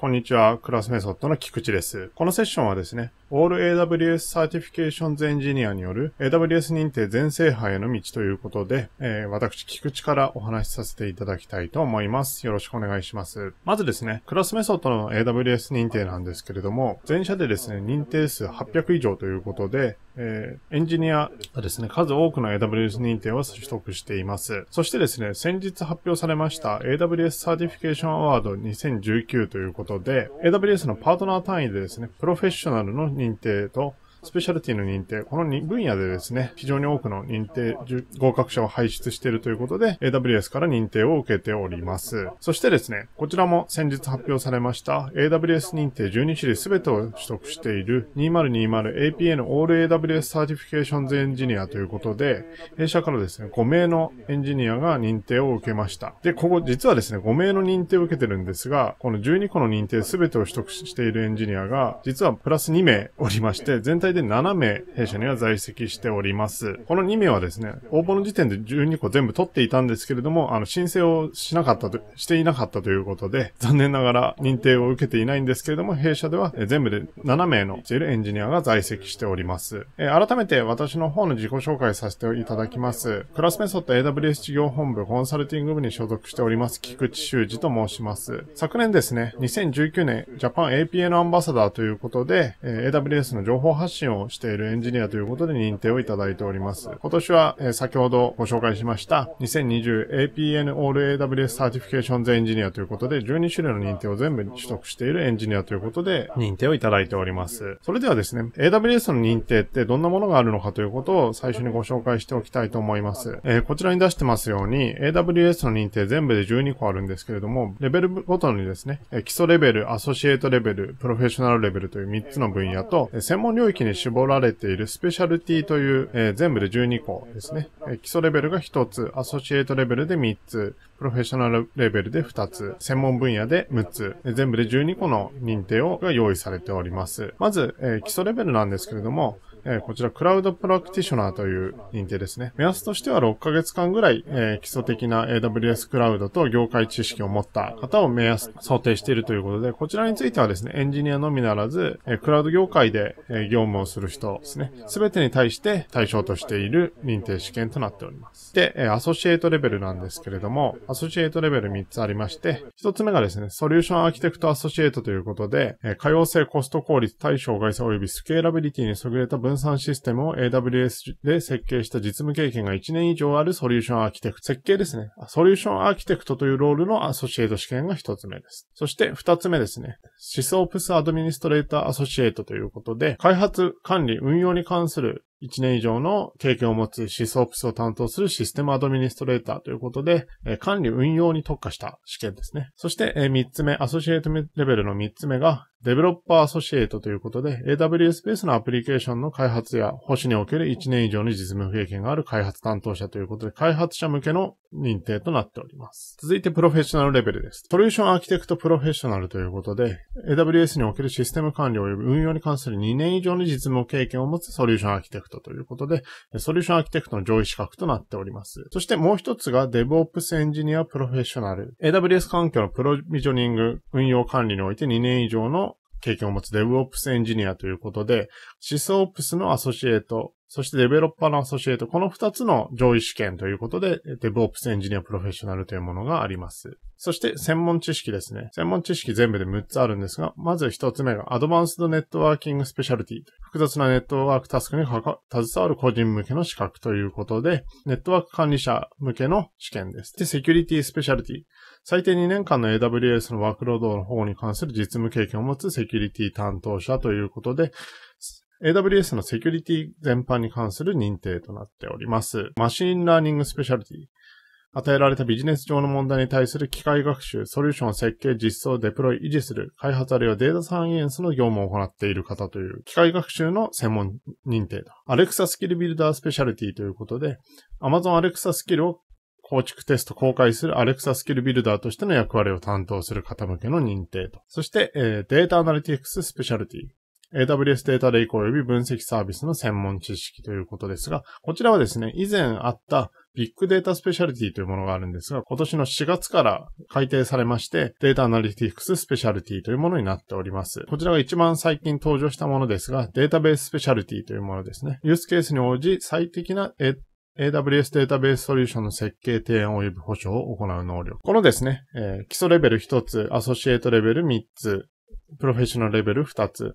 こんにちは。クラスメソッドの菊池です。このセッションはですね、All AWS Certifications Engineer による AWS 認定全制覇への道ということで、えー、私、菊池からお話しさせていただきたいと思います。よろしくお願いします。まずですね、クラスメソッドの AWS 認定なんですけれども、全社でですね、認定数800以上ということで、えー、エンジニアがですね、数多くの AWS 認定を取得しています。そしてですね、先日発表されました AWS サーティフィケーションアワード2019ということで、AWS のパートナー単位でですね、プロフェッショナルの認定と、スペシャルティの認定、この分野でですね、非常に多くの認定、合格者を輩出しているということで、AWS から認定を受けております。そしてですね、こちらも先日発表されました、AWS 認定12種類すべてを取得している 2020APN All AWS Certifications Engineer ということで、弊社からですね、5名のエンジニアが認定を受けました。で、ここ実はですね、5名の認定を受けてるんですが、この12個の認定すべてを取得しているエンジニアが、実はプラス2名おりまして、全体体で7名弊社には在籍しております。この2名はですね、応募の時点で12個全部取っていたんですけれども、あの、申請をしなかったと、していなかったということで、残念ながら認定を受けていないんですけれども、弊社では全部で7名のェルエンジニアが在籍しております。え改めて私の方の自己紹介させていただきます。クラスメソッド AWS 事業本部コンサルティング部に所属しております、菊池修二と申します。昨年ですね、2019年ジャパン APN アンバサダーということで、え AWS の情報発信信をしているエンジニアということで認定をいただいております。今年は、えー、先ほどご紹介しました 2020APN All AWS Certifications Engineer ということで12種類の認定を全部取得しているエンジニアということで認定をいただいております。それではですね、AWS の認定ってどんなものがあるのかということを最初にご紹介しておきたいと思います。えー、こちらに出してますように AWS の認定全部で12個あるんですけれども、レベルごとにですね、基礎レベル、アソシエイトレベル、プロフェッショナルレベルという3つの分野と、専門領域にに絞られているスペシャルティという、えー、全部で12個ですね、えー、基礎レベルが1つ、アソシエイトレベルで3つ、プロフェッショナルレベルで2つ、専門分野で6つ、えー、全部で12個の認定をが用意されております。まず、え基礎レベルなんですけれども、えこちらクラウドプラクティショナーという認定ですね。目安としては6ヶ月間ぐらい、え基礎的な AWS クラウドと業界知識を持った方を目安、想定しているということで、こちらについてはですね、エンジニアのみならず、えクラウド業界で、え業務をする人ですね、すべてに対して対象としている認定試験となっております。で、えアソシエイトレベルなんですけれども、アソシエイトレベル3つありまして、1つ目がですね、ソリューションアーキテクトアソシエイトということで、え可用性、コスト効率、対象外性及びスケーラビリティに優れた分換算システムを AWS で設計した実務経験が1年以上あるソリューションアーキテクト。設計ですね。ソリューションアーキテクトというロールのアソシエイト試験が1つ目です。そして2つ目ですね。シソープスアドミニストレーターアソシエイトということで、開発、管理、運用に関する1年以上の経験を持つシスオプスを担当するシステムアドミニストレーターということで、管理運用に特化した試験ですね。そして3つ目、アソシエイトレベルの3つ目が、デベロッパーアソシエイトということで、AWS ベースのアプリケーションの開発や、保守における1年以上の実務経験がある開発担当者ということで、開発者向けの認定となっております。続いてプロフェッショナルレベルです。ソリューションアーキテクトプロフェッショナルということで、AWS におけるシステム管理及び運用に関する2年以上の実務経験を持つソリューションアーキテクトクトということで、ソリューションアーキテクトの上位資格となっております。そしてもう一つが DevOps エンジニアプロフェッショナル。AWS 環境のプロビジョニング、運用管理において2年以上の経験を持つ DevOps エンジニアということで、SysOps のアソシエート、そしてデベロッパーのアソシエイト、この二つの上位試験ということで、DevOps エンジニアプロフェッショナルというものがあります。そして専門知識ですね。専門知識全部で6つあるんですが、まず1つ目がアドバンスドネットワーキングスペシャルティ。複雑なネットワークタスクに携わる個人向けの資格ということで、ネットワーク管理者向けの試験です。で、セキュリティスペシャルティ。最低2年間の AWS のワークロードの方に関する実務経験を持つセキュリティ担当者ということで、AWS のセキュリティ全般に関する認定となっております。マシンラーニングスペシャリティ。与えられたビジネス上の問題に対する機械学習、ソリューション設計、実装、デプロイ、維持する、開発あるいはデータサイエンスの業務を行っている方という、機械学習の専門認定と。アレクサスキルビルダースペシャリティということで、Amazon アレクサスキルを構築テスト公開するアレクサスキルビルダーとしての役割を担当する方向けの認定と。そして、データアナリティクススペシャリティ。AWS データレイク及び分析サービスの専門知識ということですが、こちらはですね、以前あったビッグデータスペシャリティというものがあるんですが、今年の4月から改定されまして、データアナリティクススペシャリティというものになっております。こちらが一番最近登場したものですが、データベーススペシャリティというものですね。ユースケースに応じ最適な AWS データベースソリューションの設計、提案及び保証を行う能力。このですね、えー、基礎レベル1つ、アソシエイトレベル3つ、プロフェッショナルレベル2つ、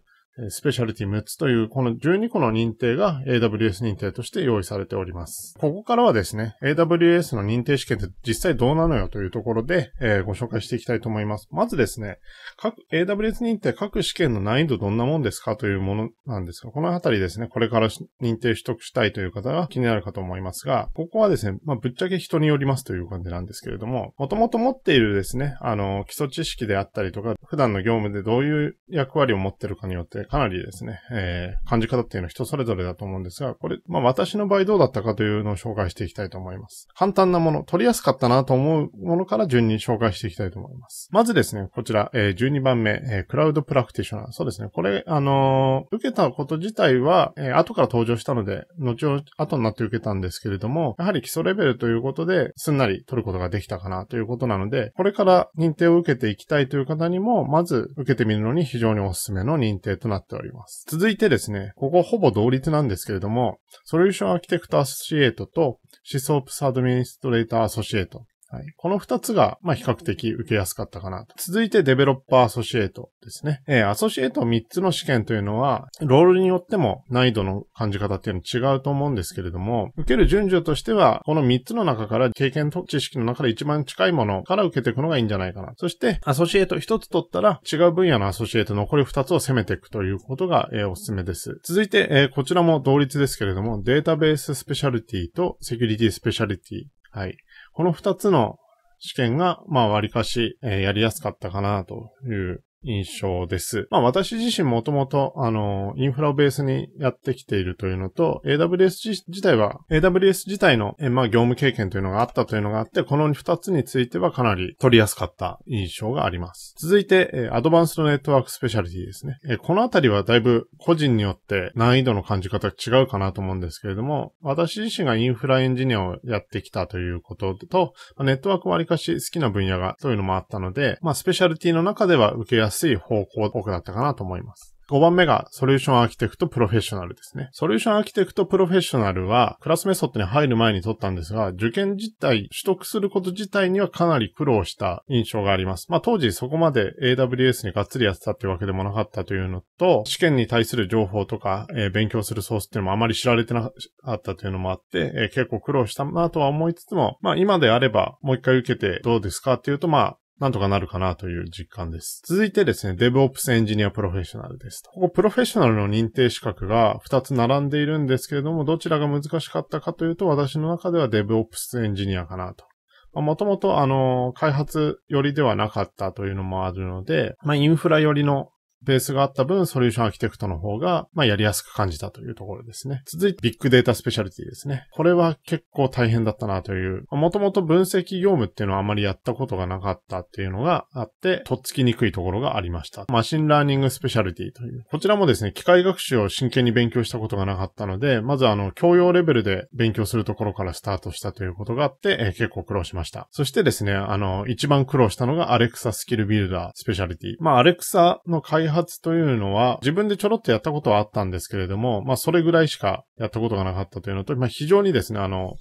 スペシャルティ6つというこの12個の認定が AWS 認定として用意されております。ここからはですね、AWS の認定試験って実際どうなのよというところで、えー、ご紹介していきたいと思います。まずですね、各 AWS 認定各試験の難易度どんなもんですかというものなんですが、このあたりですね、これから認定取得したいという方が気になるかと思いますが、ここはですね、まあ、ぶっちゃけ人によりますという感じなんですけれども、もともと持っているですね、あの、基礎知識であったりとか、普段の業務でどういう役割を持ってるかによってかなりですね、えー、感じ方っていうのは人それぞれだと思うんですが、これ、まあ私の場合どうだったかというのを紹介していきたいと思います。簡単なもの、取りやすかったなと思うものから順に紹介していきたいと思います。まずですね、こちら、えー、12番目、えクラウドプラクティショナー。そうですね、これ、あの受けたこと自体は、え後から登場したので、後を、後になって受けたんですけれども、やはり基礎レベルということで、すんなり取ることができたかなということなので、これから認定を受けていきたいという方にも、まず受けてみるのに非常におすすめの認定となっております。続いてですね、ここほぼ同率なんですけれども、ソリューションアーキテクトアソシエイトとシソープスアドミニストレーターアソシエイトはい。この二つが、まあ、比較的受けやすかったかなと。続いてデベロッパーアソシエイトですね。えー、アソシエイト三つの試験というのは、ロールによっても難易度の感じ方っていうのは違うと思うんですけれども、受ける順序としては、この三つの中から経験と知識の中で一番近いものから受けていくのがいいんじゃないかな。そして、アソシエイト一つ取ったら、違う分野のアソシエイト残り二つを攻めていくということが、えー、おすすめです。続いて、えー、こちらも同率ですけれども、データベーススペシャリティとセキュリティスペシャリティ。はい。この二つの試験が、まあ、割かし、えー、やりやすかったかなという印象です。まあ私自身もともと、あの、インフラをベースにやってきているというのと、AWS 自体は、AWS 自体の、まあ業務経験というのがあったというのがあって、この2つについてはかなり取りやすかった印象があります。続いて、アドバンスドネットワークスペシャリティですね。このあたりはだいぶ個人によって難易度の感じ方が違うかなと思うんですけれども、私自身がインフラエンジニアをやってきたということと、ネットワーク割かし好きな分野がというのもあったので、まあスペシャリティの中では受けやすすい方向多くなったかなと思います。5番目が、ソリューションアーキテクトプロフェッショナルですね。ソリューションアーキテクトプロフェッショナルは、クラスメソッドに入る前に取ったんですが、受験自体、取得すること自体にはかなり苦労した印象があります。まあ当時そこまで AWS にがっつりやってたっていうわけでもなかったというのと、試験に対する情報とか、えー、勉強するソースっていうのもあまり知られてなかったというのもあって、えー、結構苦労したなとは思いつつも、まあ今であればもう一回受けてどうですかっていうと、まあなんとかなるかなという実感です。続いてですね、DevOps エンジニアプロフェッショナルです。ここプロフェッショナルの認定資格が2つ並んでいるんですけれども、どちらが難しかったかというと、私の中では DevOps エンジニアかなと。もともと、あの、開発寄りではなかったというのもあるので、まあ、インフラ寄りのベースがあった分、ソリューションアーキテクトの方が、まあ、やりやすく感じたというところですね。続いて、ビッグデータスペシャリティですね。これは結構大変だったなという、もともと分析業務っていうのはあまりやったことがなかったっていうのがあって、とっつきにくいところがありました。マシンラーニングスペシャリティという。こちらもですね、機械学習を真剣に勉強したことがなかったので、まずあの、教養レベルで勉強するところからスタートしたということがあって、えー、結構苦労しました。そしてですね、あの、一番苦労したのがアレクサスキルビルダースペシャリティ。まあ、アレクサの開発発というのは、自分でちょろっとやったことはあったんですけれども、まあ、それぐらいしかやったことがなかったというのと、まあ、非常にですね、あの、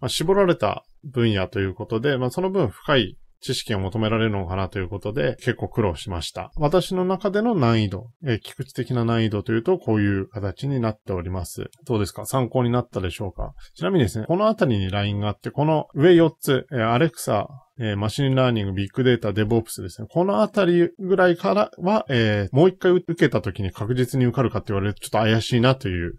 まあ、絞られた分野ということで、まあ、その分深い知識を求められるのかなということで、結構苦労しました。私の中での難易度、え菊池的な難易度というと、こういう形になっております。どうですか参考になったでしょうかちなみにですね、このあたりに LINE があって、この上4つ、えアレクサ、えー、マシンラーニング、ビッグデータ、デボオプスですね。このあたりぐらいからは、えー、もう一回受けた時に確実に受かるかって言われるとちょっと怪しいなという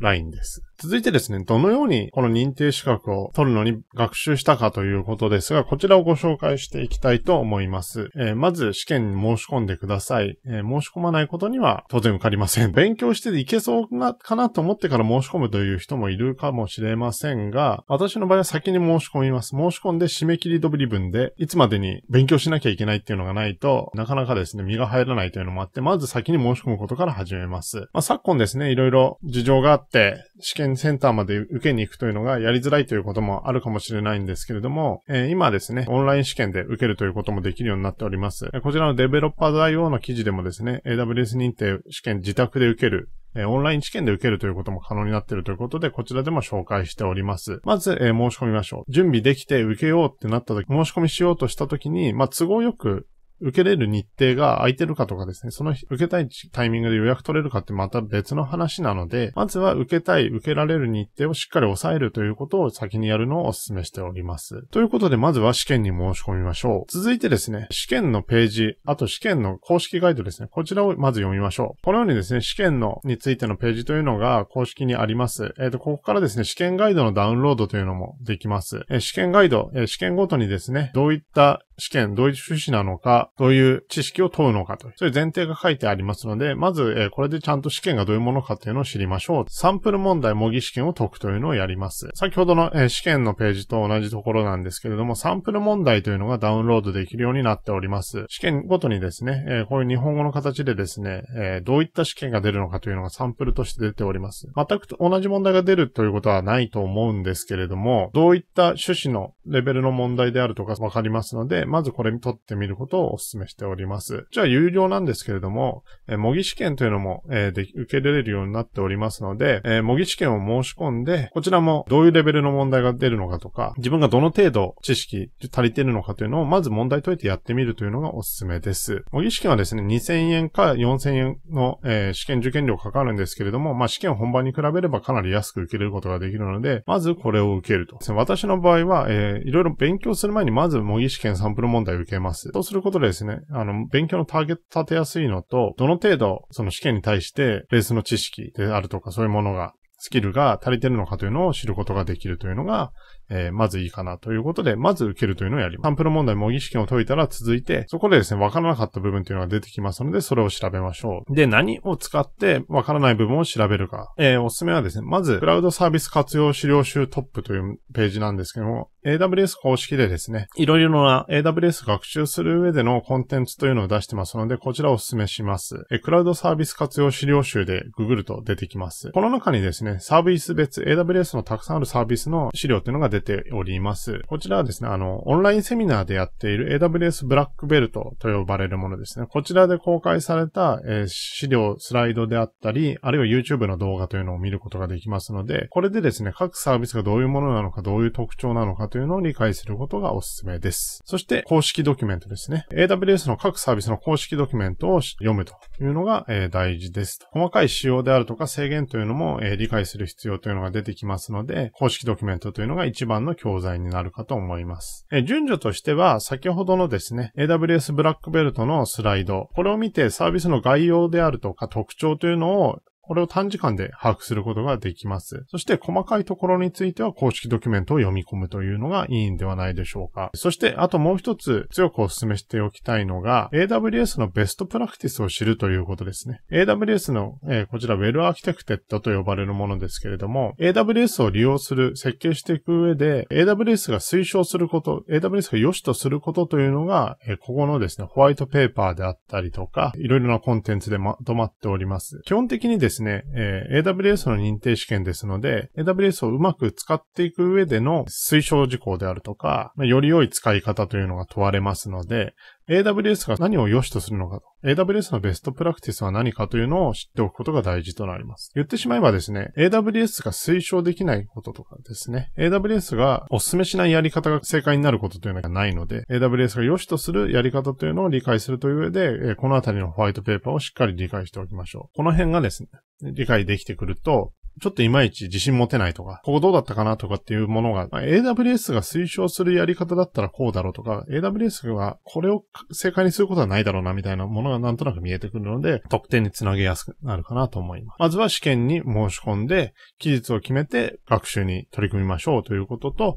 ラインです。続いてですね、どのようにこの認定資格を取るのに学習したかということですが、こちらをご紹介していきたいと思います。えー、まず試験に申し込んでください、えー、申し込まないことには当然受かりません。勉強していけそうな、かなと思ってから申し込むという人もいるかもしれませんが、私の場合は先に申し込みます。申し込んで締め切り取り分で、いつまでに勉強しなきゃいけないっていうのがないと、なかなかですね、身が入らないというのもあって、まず先に申し込むことから始めます。まあ、昨今ですね、いろいろ事情があって、試験ンセンターまで受けに行くというのがやりづらいということもあるかもしれないんですけれども、えー、今ですね、オンライン試験で受けるということもできるようになっております。こちらのデベロッパー .io の記事でもですね、AWS 認定試験自宅で受けるえオンライン試験で受けるということも可能になっているということで、こちらでも紹介しております。まず、えー、申し込みましょう。準備できて受けようってなった時、申し込みしようとした時に、まあ、都合よく受けれる日程が空いてるかとかですね、その受けたいタイミングで予約取れるかってまた別の話なので、まずは受けたい、受けられる日程をしっかり抑えるということを先にやるのをお勧めしております。ということで、まずは試験に申し込みましょう。続いてですね、試験のページ、あと試験の公式ガイドですね、こちらをまず読みましょう。このようにですね、試験のについてのページというのが公式にあります。えっ、ー、と、ここからですね、試験ガイドのダウンロードというのもできます。えー、試験ガイド、えー、試験ごとにですね、どういった試験、どういう趣旨なのか、どういう知識を問うのかという、そういう前提が書いてありますので、まず、えこれでちゃんと試験がどういうものかっていうのを知りましょう。サンプル問題模擬試験を解くというのをやります。先ほどの、え試験のページと同じところなんですけれども、サンプル問題というのがダウンロードできるようになっております。試験ごとにですね、えこういう日本語の形でですね、えどういった試験が出るのかというのがサンプルとして出ております。全く同じ問題が出るということはないと思うんですけれども、どういった趣旨のレベルの問題であるとかわかりますので、まずこれに取ってみることをお勧めしております。じゃあ有料なんですけれども、え模擬試験というのも、えで、受けられるようになっておりますので、え模擬試験を申し込んで、こちらもどういうレベルの問題が出るのかとか、自分がどの程度知識足りてるのかというのを、まず問題解いてやってみるというのがおすすめです。模擬試験はですね、2000円か4000円の、えー、試験受験料かかるんですけれども、まあ、試験本番に比べればかなり安く受けれることができるので、まずこれを受けると。私の場合は、えー、いろいろ勉強する前にまず模擬試験サンプル問題を受けます。そうすることでですね。あの、勉強のターゲット立てやすいのと、どの程度、その試験に対して、ベースの知識であるとか、そういうものがスキルが足りてるのかというのを知ることができるというのが、えー、まずいいかなということで、まず受けるというのをやります。サンプル問題模擬試験を解いたら続いて、そこでですね、わからなかった部分というのが出てきますので、それを調べましょう。で、何を使ってわからない部分を調べるか。えー、おすすめはですね、まず、クラウドサービス活用資料集トップというページなんですけども、AWS 公式でですね、いろいろな AWS 学習する上でのコンテンツというのを出してますので、こちらをおすすめします。えー、クラウドサービス活用資料集でググると出てきます。この中にですね、ね、サービス別、AWS のたくさんあるサービスの資料というのが出ております。こちらはですね、あの、オンラインセミナーでやっている AWS ブラックベルトと呼ばれるものですね。こちらで公開された、えー、資料、スライドであったり、あるいは YouTube の動画というのを見ることができますので、これでですね、各サービスがどういうものなのか、どういう特徴なのかというのを理解することがおすすめです。そして、公式ドキュメントですね。AWS の各サービスの公式ドキュメントを読むというのが、えー、大事です。細かい仕様であるとか制限というのも、えー、理解解する必要というのが出てきますので、公式ドキュメントというのが一番の教材になるかと思います。え順序としては、先ほどのですね、AWS ブラックベルトのスライド、これを見てサービスの概要であるとか特徴というのをこれを短時間で把握することができます。そして細かいところについては公式ドキュメントを読み込むというのがいいんではないでしょうか。そしてあともう一つ強くお勧めしておきたいのが AWS のベストプラクティスを知るということですね。AWS の、えー、こちら Well Architected と呼ばれるものですけれども AWS を利用する、設計していく上で AWS が推奨すること、AWS が良しとすることというのが、えー、ここのですね、ホワイトペーパーであったりとか、いろいろなコンテンツでまとまっております。基本的にですねですね、えー、AWS の認定試験ですので、AWS をうまく使っていく上での推奨事項であるとか、より良い使い方というのが問われますので、AWS が何を良しとするのかと。AWS のベストプラクティスは何かというのを知っておくことが大事となります。言ってしまえばですね、AWS が推奨できないこととかですね、AWS がお勧めしないやり方が正解になることというのがないので、AWS が良しとするやり方というのを理解するという上で、このあたりのホワイトペーパーをしっかり理解しておきましょう。この辺がですね、理解できてくると、ちょっといまいち自信持てないとか、ここどうだったかなとかっていうものが、まあ、AWS が推奨するやり方だったらこうだろうとか、AWS がこれを正解にすることはないだろうなみたいなものがなんとなく見えてくるので、得点につなげやすくなるかなと思います。まずは試験に申し込んで、期日を決めて学習に取り組みましょうということと、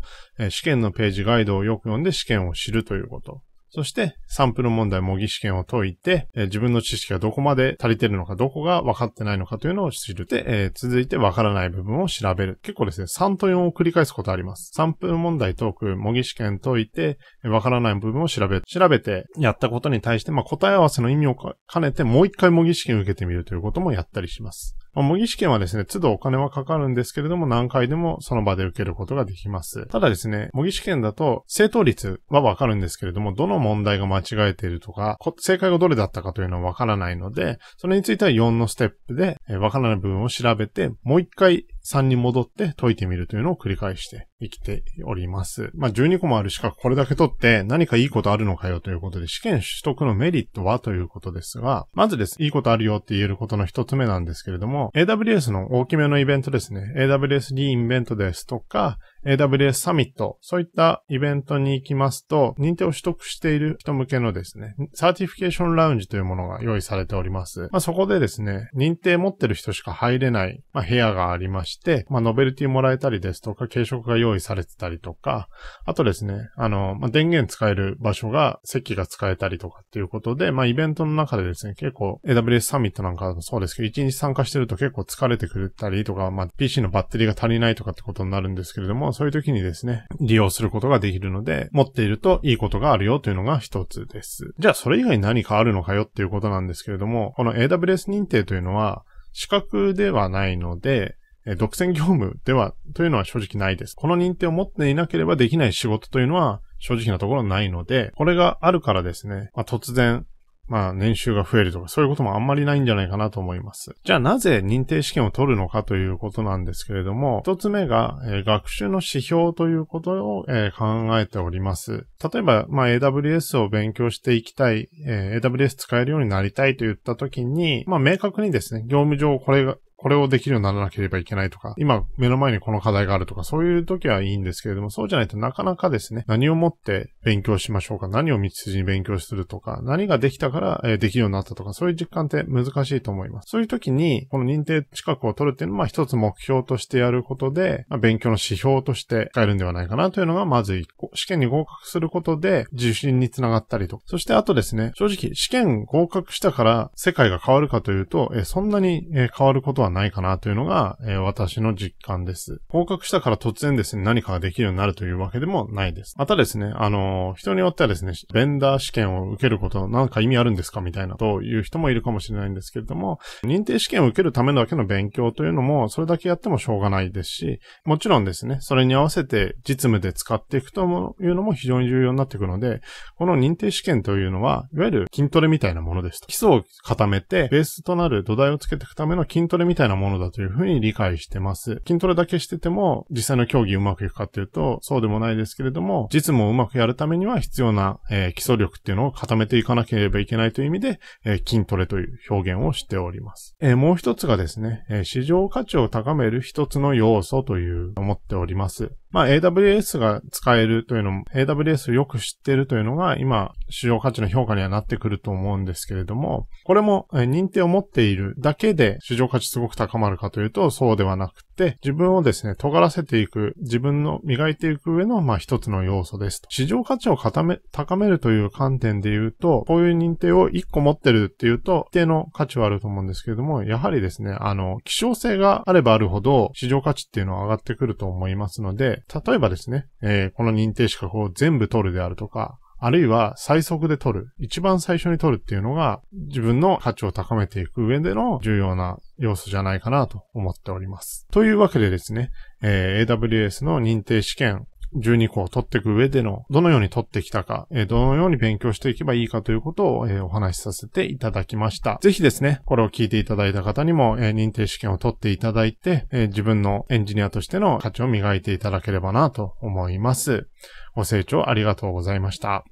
試験のページガイドをよく読んで試験を知るということ。そして、サンプル問題模擬試験を解いて、えー、自分の知識がどこまで足りてるのか、どこが分かってないのかというのを知る。で、えー、続いて分からない部分を調べる。結構ですね、3と4を繰り返すことあります。サンプル問題解く、模擬試験解いて、分からない部分を調べる。調べて、やったことに対して、まあ、答え合わせの意味を兼ねて、もう一回模擬試験を受けてみるということもやったりします。まあ、模擬試験はですね、都度お金はかかるんですけれども、何回でもその場で受けることができます。ただですね、模擬試験だと、正答率はわかるんですけれども、どの問題が間違えているとか、正解がどれだったかというのはわからないので、それについては4のステップで、わからない部分を調べて、もう一回3に戻って解いてみるというのを繰り返して生きております。まあ、12個もある資格これだけ取って何かいいことあるのかよということで、試験取得のメリットはということですが、まずです、いいことあるよって言えることの一つ目なんですけれども、AWS の大きめのイベントですね、AWS D インベントですとか、AWS サミット、そういったイベントに行きますと、認定を取得している人向けのですね、サーティフィケーションラウンジというものが用意されております。まあ、そこでですね、認定持ってる人しか入れない、まあ、部屋がありまして、まあ、ノベルティもらえたりですとか、軽食が用意用意されてたりとか、あとですね、あの、まあ、電源使える場所が、席が使えたりとかっていうことで、まあ、イベントの中でですね、結構 AWS サミットなんかもそうですけど、1日参加してると結構疲れてくれたりとか、まあ、PC のバッテリーが足りないとかってことになるんですけれども、そういう時にですね、利用することができるので、持っているといいことがあるよというのが一つです。じゃあ、それ以外に何かあるのかよっていうことなんですけれども、この AWS 認定というのは、資格ではないので、え独占業務では、というのは正直ないです。この認定を持っていなければできない仕事というのは、正直なところないので、これがあるからですね、まあ、突然、まあ年収が増えるとかそういうこともあんまりないんじゃないかなと思います。じゃあなぜ認定試験を取るのかということなんですけれども、一つ目が、えー、学習の指標ということを、えー、考えております。例えば、まあ AWS を勉強していきたい、えー、AWS 使えるようになりたいといった時に、まあ明確にですね、業務上これがこれをできるようにならなければいけないとか、今目の前にこの課題があるとか、そういう時はいいんですけれども、そうじゃないとなかなかですね、何をもって勉強しましょうか、何を道筋に勉強するとか、何ができたから、えできるようになったとか、そういう実感って難しいと思います。そういう時に、この認定資格を取るっていうのは一つ目標としてやることで、まあ、勉強の指標として使えるんではないかなというのがまず一個。試験に合格することで受信につながったりと。そしてあとですね、正直試験合格したから世界が変わるかというと、えそんなに、え変わることはないかなというのが、えー、私の実感です。合格したから突然ですね、何かができるようになるというわけでもないです。またですね、あのー、人によってはですね、ベンダー試験を受けることなんか意味あるんですかみたいなという人もいるかもしれないんですけれども、認定試験を受けるためだけの勉強というのも、それだけやってもしょうがないですし、もちろんですね、それに合わせて実務で使っていくというのも非常に重要になってくるので、この認定試験というのは、いわゆる筋トレみたいなものです。基礎を固めて、ベースとなる土台をつけていくための筋トレみたいなたいなものだというふうに理解してます。筋トレだけしてても、実際の競技うまくいくかっていうと、そうでもないですけれども、実務をうまくやるためには必要な、えー、基礎力っていうのを固めていかなければいけないという意味で、えー、筋トレという表現をしております。えー、もう一つがですね、え市場価値を高める一つの要素という思っております。まあ AWS が使えるというのも、AWS をよく知ってるというのが今、市場価値の評価にはなってくると思うんですけれども、これも認定を持っているだけで市場価値すごく高まるかというとそうではなく、自分をですね、尖らせていく、自分の磨いていく上の、まあ一つの要素です市場価値を固め、高めるという観点で言うと、こういう認定を1個持ってるっていうと、一定の価値はあると思うんですけれども、やはりですね、あの、希少性があればあるほど、市場価値っていうのは上がってくると思いますので、例えばですね、えー、この認定資格を全部取るであるとか、あるいは最速で取る。一番最初に取るっていうのが自分の価値を高めていく上での重要な要素じゃないかなと思っております。というわけでですね、えー、AWS の認定試験12個を取っていく上での、どのように取ってきたか、えー、どのように勉強していけばいいかということを、えー、お話しさせていただきました。ぜひですね、これを聞いていただいた方にも、えー、認定試験を取っていただいて、え自分のエンジニアとしての価値を磨いていただければなと思います。ご清聴ありがとうございました。